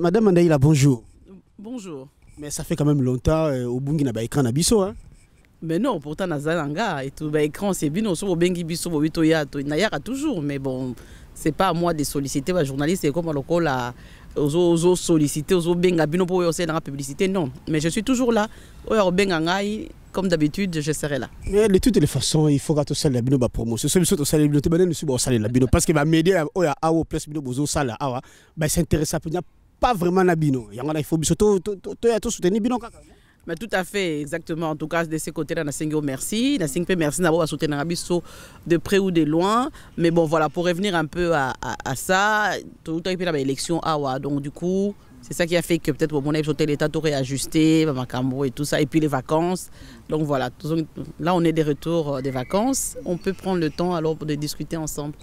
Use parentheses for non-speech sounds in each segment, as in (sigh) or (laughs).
Madame, euh, bonjour. Bonjour. Mais ça fait quand même longtemps euh, au Bungi na écran na biso hein. Mais non, pourtant nazalanga et tout ba ben, écran c'est bien so bengi biso bobito ya to a toujours mais bon c'est pas à moi de solliciter ba journaliste comme lokola ozo aux solliciter ozo benga bino pour oyo la publicité non, mais je suis toujours là oyo benga ngai comme d'habitude, je serai là. Mais de toutes les façons, il faut que tu la bino ba promotion. Ce tu to sala bino te banane suba sala la bino parce qu'il va média à awo place bino bozo sala awa ba ben, s'intéresse à pas vraiment N'abino, bino il faut bien mais tout à fait exactement en tout cas de ce côté là Nassingo, merci la merci d'avoir soutenu Nabiso de près ou de loin mais bon voilà pour revenir un peu à, à, ça tout à élection à awa donc du coup c'est ça qui a fait que peut-être mon hôtel l'État tout réajusté, et tout ça, et puis les vacances. Donc voilà, là on est des retours euh, des vacances. On peut prendre le temps alors de discuter ensemble.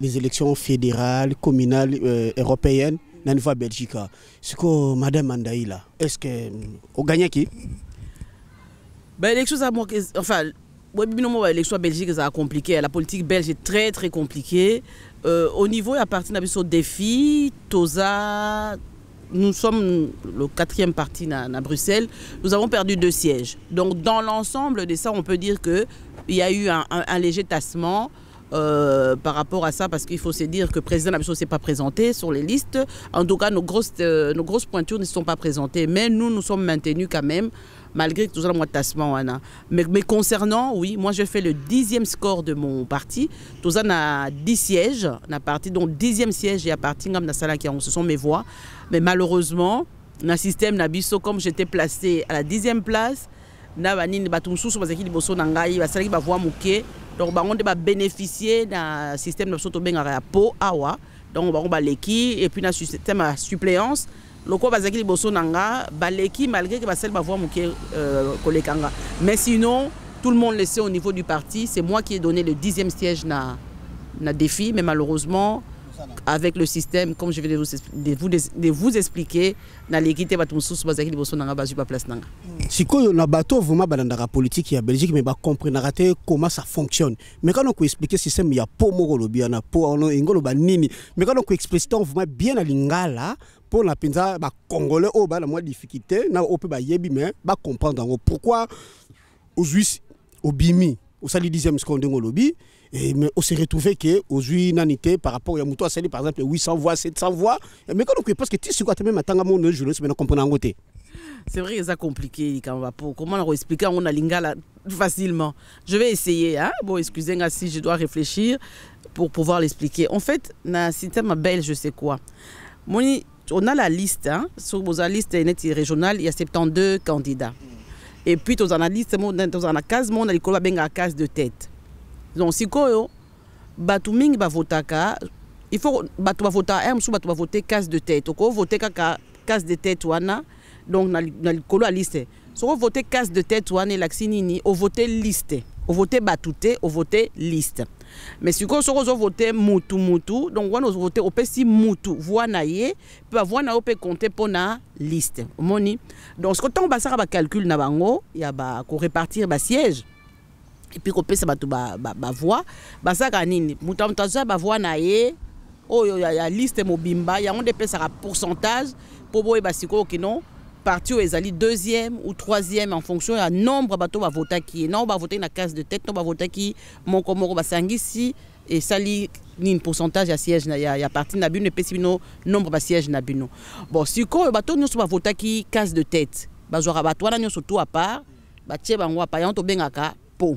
les élections fédérales communales euh, européennes dans niveau Belgique, belgique madame andaila est ce que ogagnaki qui bah, eza moko enfin boyebi belgique compliqué la politique belge est très très compliquée euh, au niveau à partir de défi toza nous sommes le quatrième parti à Bruxelles, nous avons perdu deux sièges. Donc dans l'ensemble de ça, on peut dire que il y a eu un, léger tassement. Euh, par rapport à ça, parce qu'il faut se dire que président Labisso ne s'est pas présenté sur les listes. En tout cas, nos grosses, euh, nos grosses pointures ne sont pas présentées. Mais nous, nous sommes maintenus quand même, malgré tout ça, tassement, Anna. Mais, concernant, oui, moi, je fais le dixième score de mon parti. Tout ça, a dix sièges, na parti, donc dixième siège, et à partir de Nassala qui ce sont mes voix. Mais malheureusement, dans le système comme j'étais placé à la dixième place, na nini bato mosusu bazalaki liboso na ngai basalaki bavoi moke donc bango nde babénéficie na système na biso tobengaka ya po awa donc bango baleki et puis na système ya suppléance lokola bazaki liboso na nga baleki malgré ke basali bavoi moke euh, koleka nga mais sinon tout le monde le sait au niveau du parti c'est moi qui ai donné le dixième siège na, na défi mais malheureusement avec le système comme je vais de vous, vous, vous expliquer dans l'équité il mosusu a liboso nanga bazwi a Je sikoyo dans la belgique mais comprendre comment ça fonctionne Mais quand on système le système, il n'y a pas de quand mais quand on explique bien la lingala pour que les Congolais oh, aient difficulté na peut pas comprendre pourquoi comprendre. pourquoi sali dixième seconde ngolobi et mais on s'est retrouvé que aux nanité par rapport à muto sali par exemple 800 voix 700 voix mais quand on parce que tu sais quoi même atanga mon je le sais maintenant comprendre en c'est vrai que c'est compliqué quand on va pour comment on expliquer on a lingala facilement je vais essayer hein bon excusez-moi si je dois réfléchir pour pouvoir l'expliquer en fait na système belle je sais quoi on a la liste hein sur vos listes régionale il y a 72 candidats et puis tous na liste dans la case mona likolo benga case de tête donc sikoyo bato ba votaka il faut vota bavotaka ya batou ba voter case de tête voter kaka case de tête wana donc na likolo ya liste soko vote case de tête wana elakisi nini voter liste voter batouté, au voter liste mais si vous soki voter mutu mutu donc wana ovote opesi mutu voi na ye voix na yo compter pour na liste moni donc siko ntango basaka bacalcule na bango ya ba, korepartir basiège epuis kopesa bato bavoi ba, ba, ba basaka nini moto ya moto voix bavoi na ye oyo oh, ya, ya liste mobimba ya nde à pourcentage pour boyeba sikoyo okeno non parti ils ezali deuxième ou troisième en fonction du nombre bato qui ye nao bavotaki une case de tête no bavotaki moko moko basangisi ni un pourcentage à siège ya, ya parti na bino epesi bino nombre basiège na bino bon nous bato vota qui case de tête bazwaka bato wana nyonso to apart batie bango apart yango tobengaka po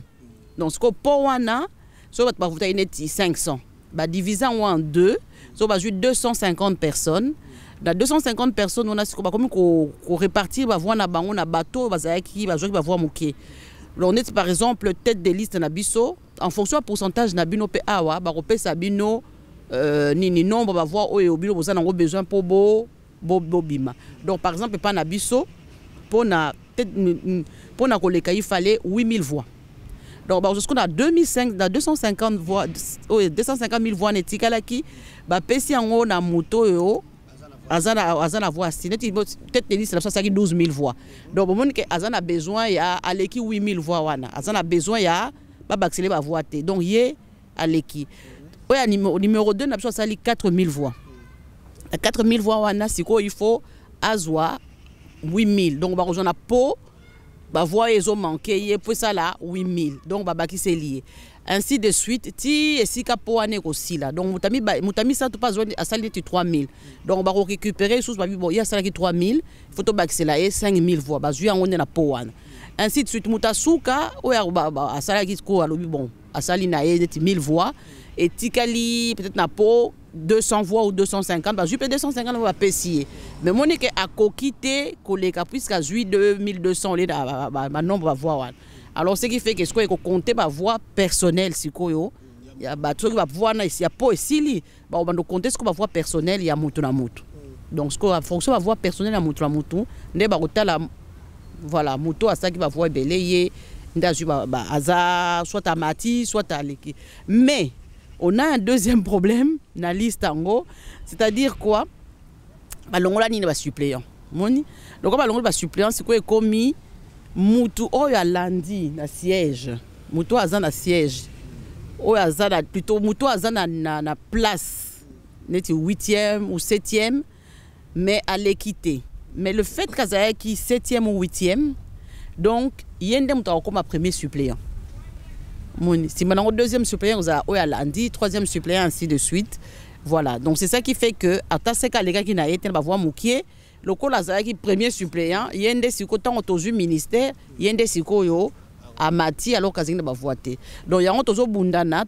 donc sikoyo po wana so bato bavotaki neti 500 badivise yango en deux so juste 250 personnes dans 250 personnes on a wana sikoyo bakomi va voir na bango na bato bazalaki va voir moke on est par exemple tête de liste na biso en fonction du pourcentage na bino mpe awa bakopesa bino euh, ni ni nombre bavoi oyo bino boza a besoin pour bo bo, bo, bo donc par exemple pour na biso pour mpona mm, mm, koleka il fallait 8000 voix donc bah, jusqu'on a 2005 dans 250 voix 250 000 voix na etikalaki bapesi yango na moto oyo Azana a voix si neti tête de 12 000 voix donc moment ke Azana a besoin ya aleki 8 000 voix wana aza a besoin ya babakisele bavoix te donc a aleki au numéro 2 na y a 4 000 voix 4 000 voix wana quoi il faut azwa 8 000 donc bakozwa na po ba bavoye ezomanke ye mpo esala 8000 donc babakisi lié ainsi de suite ti esika mpo wana ekosila donc mutami moto amisato mpo azwani asali neti 3000 donc récupérer sous ba babi bon sala ki 3000 photo fo tobakisela ye 5000 voix ba yango nde na mpo wana ainsi de suite muta suka o ya ba oyo bah, ki ko alobi bon asali na ye neti 1000 ti kali peut-être na po 200 voix ou 250 parce que 250 on va peser. mais mon a coquité koleka puisqu'à zui 2200 le ba, ba, ba nombre ba voix alors ce qui fait que ce qu'on compter ma voix personnelle sikoyo ya a truc bah, ba voix na ici ya po esili ba bando compter ce qu'on personnel, il personnelle a mouton na mouton. donc ce qu'on a fonction ma voix personnelle mouton à mouton, mais nde ba la voilà mutu asaki ba voix beleye ndazui ba, ba aza soit à Mati, soit à l'équipe, mais on a un deuxième problème na liste yango c'est-à-dire quoi balongola nini basuppléant moni Donc balongola basuppléant sikoyo ekomi mutu oyo alandi na siège mutu oyo aza na siège oyo azan na plutôt mutu oyo aza na, na, na place neti 8e ou 7e mais à l'équité. mais le fait kazalaki 7e ou 8e donc ye nde moto premier suppléant si maintenant, deuxième suppléant, vous avez Oyalandi, troisième suppléant, ainsi de suite. Voilà, donc c'est ça qui fait que, à Taseka, les gars qui n'ont été, va voir Moukier, le col qui premier suppléant, il y a un des circuits, tant au ministère, il y a un des à amati alors y a un te donc yango Bundana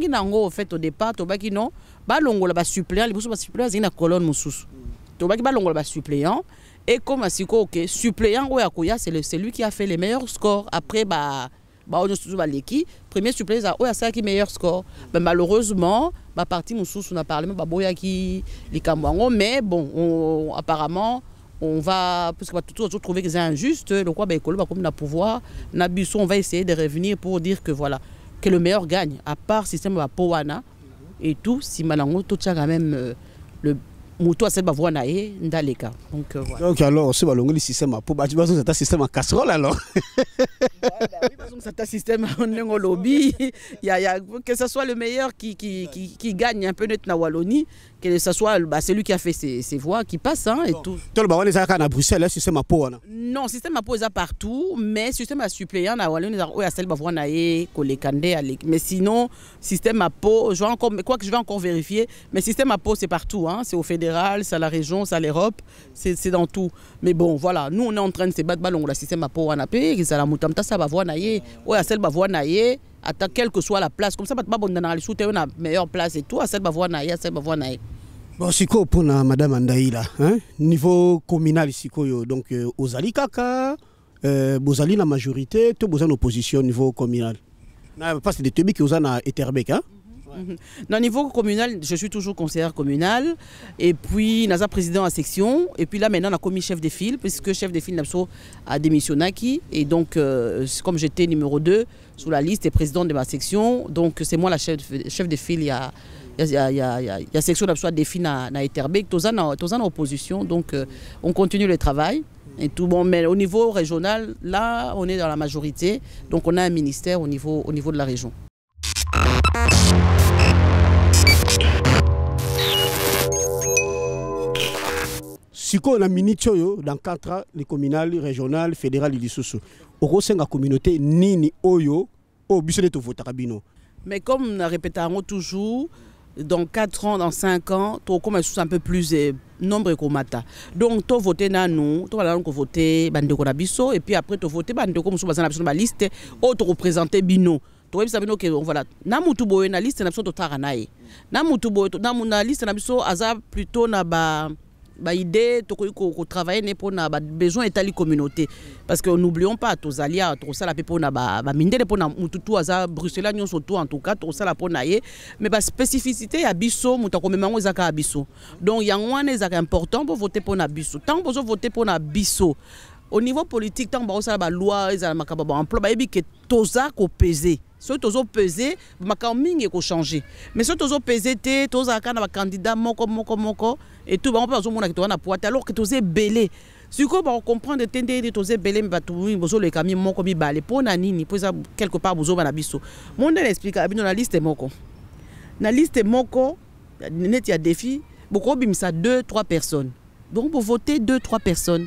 qui nango au fait au départ un non il y a un suppléants il colonne a tobaki suppléant, et comme sikoyo ke suppléant un suppléant, c'est celui qui a fait les meilleurs scores après ba bah on est premier surprise oh qui meilleur score mais malheureusement ma partie mususu na parlement bah boya qui les mais bon on, apparemment on va parce que tout toujours trouver que c'est injuste le quoi ben bah, bah comme na pouvoir na on va essayer de revenir pour dire que voilà que le meilleur gagne à part système bah powana et tout si malango tout ça quand même euh, le moto asali bavoi na ye ndaleka donc, euh, voilà. donc alors so le système à po bato bazongisa ta système à casserole alors bazongisa ta système (laughs) y a que ce soit le meilleur qui, qui, qui, qui gagne un peu net na wallonie que ce soit bah, celui qui a fait ses, voies, voix qui passe hein, et tout. Tout le monde est à Bruxelles, le système à peau. Hein. Non, le système à peau est partout, mais le système hein, à suppléant à Wallonie, à Oyassel, à Mais sinon, le système à peau, je vais encore, quoi que je vais encore vérifier, mais le système à peau, c'est partout. Hein. C'est au fédéral, c'est à la région, c'est à l'Europe, c'est dans tout. Mais bon, voilà, nous, on est en train de se battre on le système à peau, on a payé, c'est à la moutamta, ça va voir, celle va voir, quelle que soit la place comme ça pas bon dans aller te une meilleure place et tout asali bavoi voir naïa asali cette voir naïe bon c'est quoi pour madame andaila hein? niveau communal c'est quoi donc euh, ozali kaka euh, bozali la majorité vous boza en opposition niveau communal non parce que les toyebi vous oza na eterbek hein? Au mhm. niveau communal, je suis toujours conseillère communale. Et puis, nasa président à section. Et puis là, maintenant, on a commis chef de file, puisque chef de file a démissionné. Et donc, euh, comme j'étais numéro 2 sous la liste et président de ma section, donc c'est moi la chef, chef de file il y a. Il y, a, il, y a, il y a section napso na, à en opposition. Donc, euh, on continue le travail. Et tout bon, mais au niveau régional, là, on est dans la majorité. Donc, on a un ministère au niveau, au niveau de la région. Si a choyo dans miniti oyo na cadre le communal régional fédéral lisusu okosenga communauté nini oyo au biso vote tovotaka mais comme nous répéta toujours dans 4 ans, dans 5 ans, tu comme un peu plus de eh, nombre qu'on mata. Donc, tu voter na nous, tu vas voter bandeko na biso, et puis après tu votes bandeko musu bazana biso na liste, ou tu représenter bino. Tu vois bino que voilà, na boye na liste na biso to tara nae. Na mutu boye na liste na biso aza plutôt na ba c'est de travailler pour besoins besoin la communauté parce que n'oublions pas tous Alliés, tous ça la les na ba mindele tous les mututu aza Bruxelles en tout cas tous ça la mais spécificité zaka biso donc les important pour voter pour na biso tant vous voter pour na au niveau politique tant ba la loi makaba emploi que toza ko peser as pesé, tu as changé. mais soki tozopese te tozala candidat na candidat, moko moko moko etu un monde qui est na poite alors ke belé moko pour na ni quelque part na biso monde la liste moko na liste moko y ya défi ça deux trois personnes donc voter deux trois personnes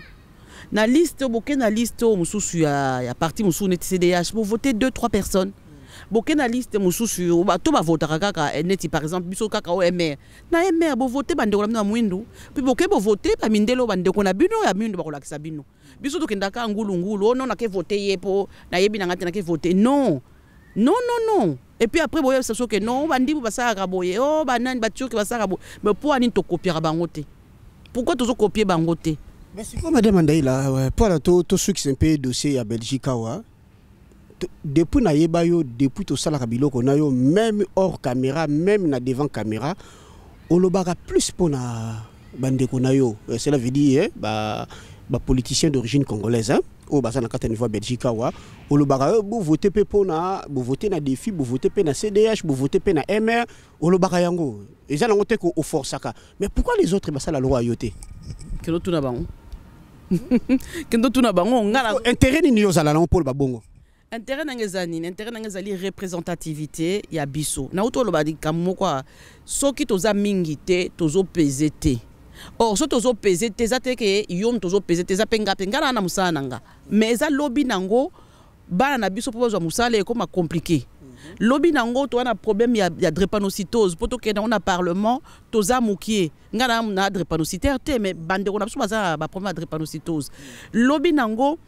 na liste beaucoup na liste parti cdh voter deux trois personnes bokena liste mosusu bato bavotaka kaka eh, neti par exemple biso kaka oyo mr na mr bovote bandeko na bino ya mwindu mpe boke bovote bamindele oyo bandeko na bino ya mwindu bakolakisa bino biso tokendaka ngulungulu ono oh, nake vote ye mpo nayebi nanga te nake vote non non non non epuis après boyebisa so que non bandimbu basalaka boye o oh, banani baturki basalaka boye mais mpo copier tokopiaka bango te pourkui tozokopie bango te mais quoi, madame ce qui c'est un peu dossier ya belgique awa ah hein? depuis nayeba yo depuis sala biloko na yo même hors caméra même na devant caméra olobaka plus pour na bande na yo euh, cela veut dire bah, ba, politicien d'origine congolaise hein? oyo ça na kati ya niveau ya belgique awa olobaka yo eh, bovote mpe voter na défi voter pe na cdh voter pe na mr olobaka yango eza nango au ko saka. mais pourquoi les autres basala loko yo te kendo tuna bango (laughs) kendo tuna bango ngana intérêt ni ozala nango mpo oloba babongo. Intérêt na nge eza nini représentativité ya biso nauti oloba likambo soki toza mingité, tozo tozopese or so tozo te eza te ke yo mu tozopese na musa nanga. mais lobi nango bana na biso mpo musa le ekoma compliqué. Mhm. lobi nango toana na problème ya, a drépanocytose Poto na ona a parlement toza mokie nga na, na drépanocytaire me mais bandeko na biso baza ba problème drépanocytose mhm. lobi nango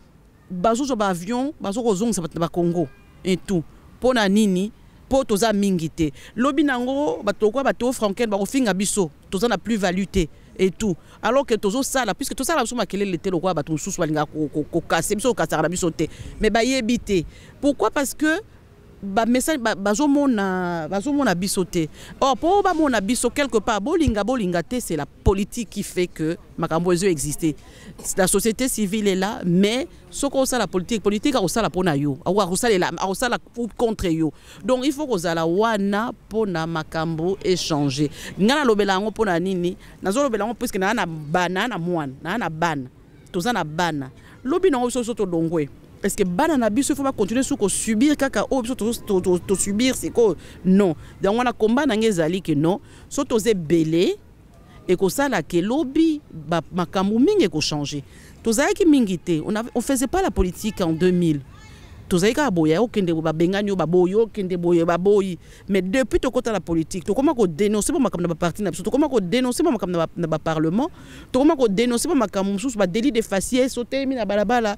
bazozwa baavion baso bato ba bakongo et tout pona nini mpo toza mingi lobi nango bato lokola bato ofrancaine biso toza na plus valuté et tout alors que puisque tozosala sala tosala biso makelele te lokola bato mosusu ko kasse biso kokasaka na biso te mais baye te pourquoi parce que bamessage bazomona bazomona biso te or mpo biso quelque part bolinga bolinga te c'est la politique qui fait que makambo ezo existe la société civile est là mais sait la politique politique a la mpona yo a akosala contre yo donc il faut kozala wana mpona makambo echange ngai nalobela yango mpona nini nazolobela yango puiske naa na bana naa na mwana naa na ban toza na bana lobi na biso biso tolongwe parce que banana biso faut pas continuer sous subir kaka o oh, biso to to, to subir c'est quoi non donc on a combat na ngezali que non so tozé belé et que ça la que lobby ba makambo mingi ko changer tozaki mingi te on avait on faisait pas la politique en 2000 tozali kaka boya okende babengani yo baboyi okende boye baboyi mais depuis la tokota na politike tokóma kodénonce mpo makambo na baparti na biso tokóma kodénonce parlement, makambo na ko dénoncer kodénonce mpo sous ba délit de faciès otelemi na balabala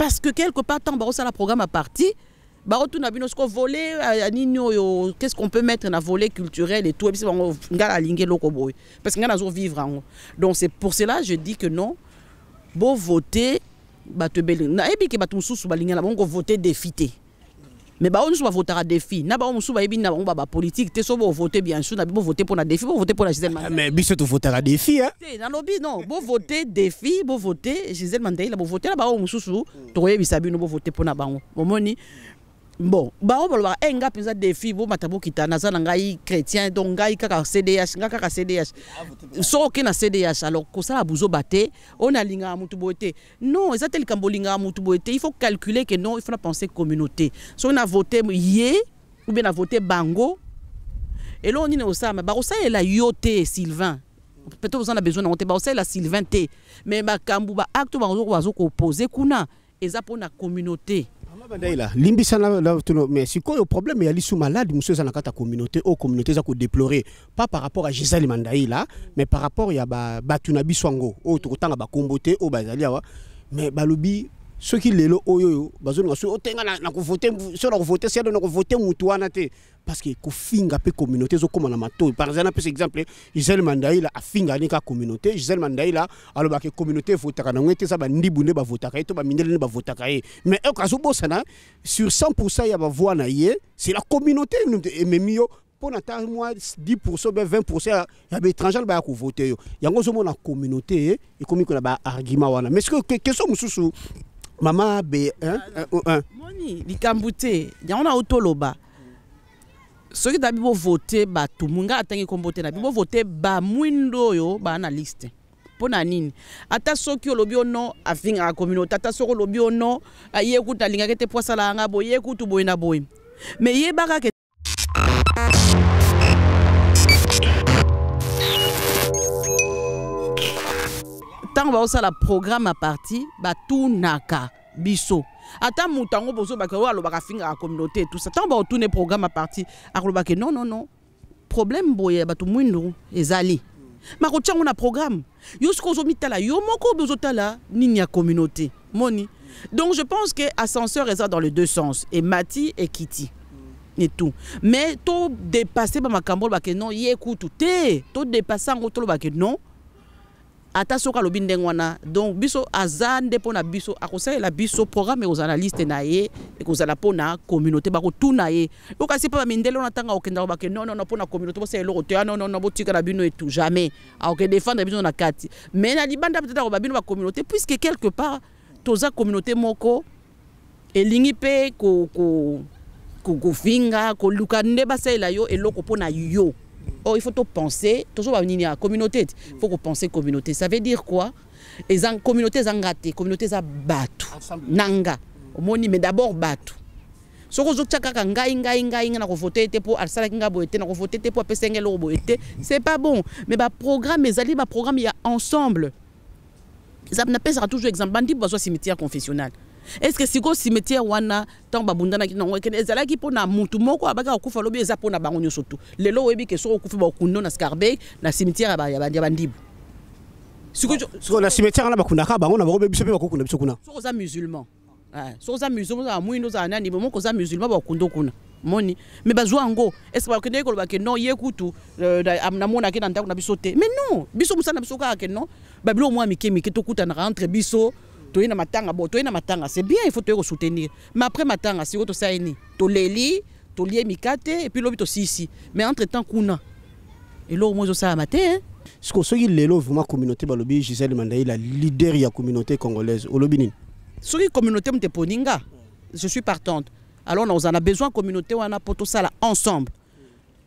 parce que quelque part tant le programme a parti barotuna bino soko volet nini euh, oyo qu'est-ce qu'on peut mettre na volet culturel et tout et puis bango ngala alinge parce que a zo vivre en hein. donc c'est pour cela je dis que non bo voter bato belingi nayebi eh ke bato mosusu balingana bango voter défité mais bango bah, voter à défi na bango mosusu bayebi na bango babapolitike te so bovote bien sûr na bi bovote pour na défi pour la Gisèle gisele ah, mais biso tovotaka défi hein. dans nalobi non voter défi bah on mandaila bovote na bango mosusu nous bino voter pour na bango omoni bon bango balobaka e eh, nga mpenza defi bomata bokita naza na ngai chrétien donc ngai kaka cdh nga kaka cdh soki na cdh alors kosala buzoba te on a motu boye non eza te likambo olingaka motu il faut calculer que non il faut penser communauté soki na voté ye ou bien na voté bango eloko ça, osalama bakosalela yo yoté sylvain peut-être en na besoin nango te bakosalela sylvain te mais makambo baacte oyo opposé kuna eza mpo na communauté Mandela, limbi sana la tuno mais le problème a malade communauté oh, communauté ça pas par rapport à Gisèle Mandela mais par rapport ya ba batuna biswango o oh, tukutanga ba kombote o oh, bazali mais balobi qui oyo bah, na na voter c'est na les voter te parce parceke kofinga peu communauté ezokomana mato par exemple napesa exemple a mandaila afingani kaka communauté gisele mandaila alobaka communauté evotaka nango ete eza bandibu nde bavotaka ye to bamindele nde bavotaka ye mais oko na sur 100 ya voix na ye c'est la communauté ememi yo mpo na ntango 10 be 20 ya baétranger baya voter yo yango la communauté et comme y a kona argument wana mais ce que ceque question mosusu mama be hein, hein, hein, moni likambo te yango na otoloba soki da bibo vote bato mu ngai atangi nkombo te na bibo vote bamwindo oyo baa na liste mpo na nini ata soki olobi ono afingaka communauté ata soki olobi ono ye kutu alingaki te po asalaka nga boye ye kutu boye na boye me yebaka ke ntango baosala programme ya parti batunaka biso ata moto yango lo oyo alobaka afingaka communauté tout ça bah, à baotune programme aparti que non non non problème boye ya mwindu ezali makotia yango na programme yo soki mitala yo moko tala ni nini ya communauté moni donc je pense que ascenseur est dans les deux sens et Mati et Kitty et tout mais todépasse bamakambo que non yeku tout te todépasse yango que non ata soki alobi ndenge donc biso aza nde mpo na biso akosalela biso programme ekozala na liste na ye ekozala mpo na communauté bakotuna ye o kasi mpe bamindele wana ntango akokendaka bake nonono mpo na communauté bosa eloko te anonono ah, botika na bino etu jamais akoke défendre bino na kati mais na libanda peut-être akoba bino bacommunauté puisque quelque part toza communauté moko elingi mpe kufinga koluka nde basalela yo eloko mpo na yo il faut penser, toujours à la communauté. Il faut penser communauté. Ça veut dire quoi Les communautés les communautés battu. Nanga. Mais d'abord battu. Ce ozotya kaka ngai ngai ngai ngai pour te mpo asalaki c'est pas bon mais programme, ensemble toujours exemple cimetière confessionnel est ce que si go cimetière wana na ntango babundanaki nango ekende ezalaki na mutu moko abaka kokufa lobi eza mpona bango nyoso tu lelo webi ke soki ba bakundo na scarbeck na cimetière ya bandibu na cimetière bakunda ka bango na bango biso mpe bakokunda biso kuna soki za musulman ah, soki za musulman za mwindo ozala nani moko za musulman bakundo kuna moni me bazwa ango est ce bakendeki koloba ke non ye kutu euh, namonaki na ndako na biso te mais non biso musa na biso ka ke non babilo mwa mike mike tokutanaka entre biso toyei na matanga bo toyei na matanga c'est bien il faut toyei soutenir mais après matanga sikoyo to leli to lie mikate et puis lobi tosilisi mais entre temps kuna eloko moko ezosalama te hein? siko soki lelo vraiment communauté balobi gisele mandai la leader ya communauté congolaise olobi nini soki communauté moto te poninga je suis partante alors na ozala na besoin communauté wana mpo tosala ensemble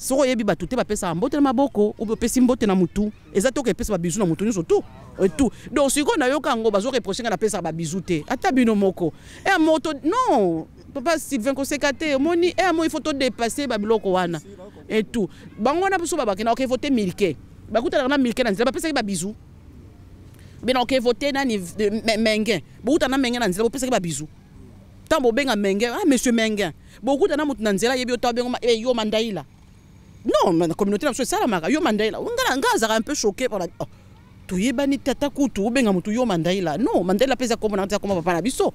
soko oyebi bato te bapesaka mbote na maboko obe opesi mbote na motu eza toke epesa babizu na motu nyonso tu etu euh, donc sikoyo nayoka yango bazoreproche ngai napesaka babizu te ata bino moko e moto non papa sylvain koseka te omoni e mo ifo todepase babiloko wana etu bango wana biso babakenda oke ifo te milke bakutanaka na milke na nzela bapesaki babizu mbe na oke vote nani menge bokutana menge na nzela bopesaki babizu ntango bobenga menge ah monsieur menge bokutana motu na nzela yebi yo ta obengo eh, yo mandaila non la communauté na la maga yo mandaila a nga azalaka un peu choqué par mpona oh, toyebani tata kutu obenga mutu yo mandaila non mandaila mpe eza komona eza koma papa na biso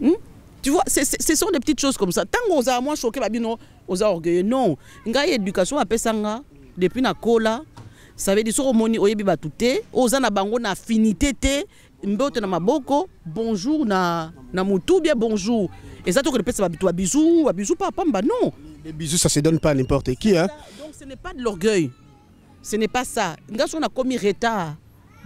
hmm? tu vois ce sont des petites choses comme ça ntango a moi choqué babino oza orgueilleux non ngai éducation bapesanga depuis na cola, ça veut dire soki omoni oyebi bato te oza na bango na finité té. mbeote na maboko bonjour na, na mutu bien bonjour le tokende pesa babitu babizu babizu pas pamba non les bisous, ça se donne pas à n'importe qui. Hein. Donc ce n'est pas de l'orgueil. Ce n'est pas ça. on a commis retard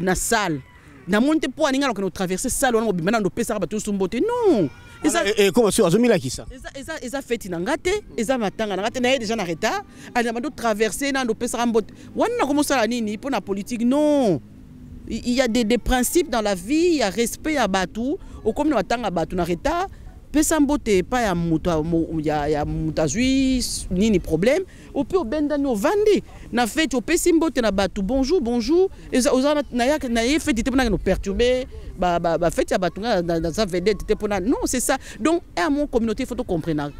dans la salle. Dans mon tempo, on a traversé la salle, on a maintenant on ça, tout son beauté. Non et comment ça, sur Azomila qui ça Et ça fait inangate, et ça m'attend à ngate, naïe déjà en retard, elle a traversé, n'a pas ça en On a commencé à nini pour la politique, non. Il y a des, des principes dans la vie, il y a respect à Batou, au comme nous attend à Batou en retard, pesa mbote epai ya moto ya, ya moto azwi nini probleme ope obendani ovandi na feti opesi mbote na bato bonjour bonjour oza na ye feti te mpo nakende operturbe bafeti ya bato nga naza vedete te mpona non c'est ça donc e ya mo communauté faut comprendre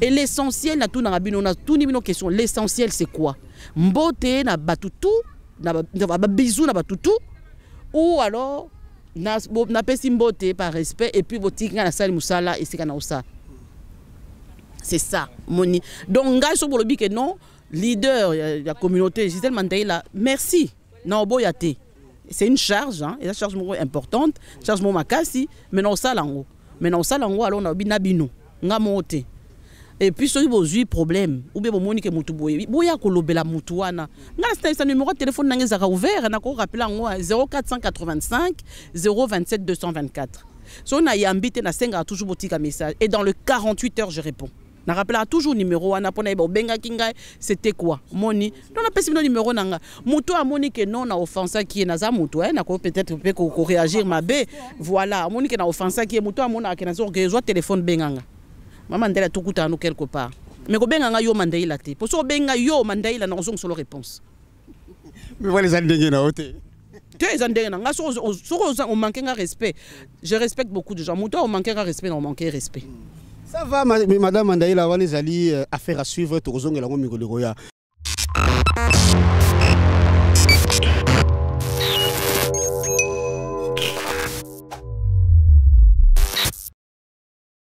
et l'essentiel na natunaka bino natuni bino question l'essentiel c'est quoi mbote na bato tout na babizu na bato tout ou alors n'a napesi mbote par respect et puis na ngai nasali et esika na kosala c'est ça moni donc ngai so bolobi que non leader ya communauté gisele Mandela merci na oboya c'est une charge hein? la charge moi importante charge mon makasi mena na kosala yango me na kosala yango alors na bino nga moko te et puis soki bozwi problème oubien bomoni ke motu boye boya kolobela motu wana ngai nasilisa numéro téléphone nanga ezaka ouvert nakorapela yango 0485 027 224 soki nayambi te nasengaka toujours botika message et dans le 48 heures je réponds na rappelaka toujours numéro wana mpona yeba obengaki ngai c'était quoi moni Donc napesi bino numéro na ngai moto amoni ke non na qui ye naza moto eh, hein. nako peut-être mpe réagir. mabe voilà amoni ke na offensaki ye moto amonaka ke nazokee zwa telefone benganga tout mandela à nous quelque part mais kobenga nga yo mandeila te poso kobenga yo mandeila na kozongi solo réponse mais voilà Tu as Tu respect je respecte beaucoup de gens on Tu un respect na de respect ça va madame mandaila euh, affaire à suivre tokozongela yango à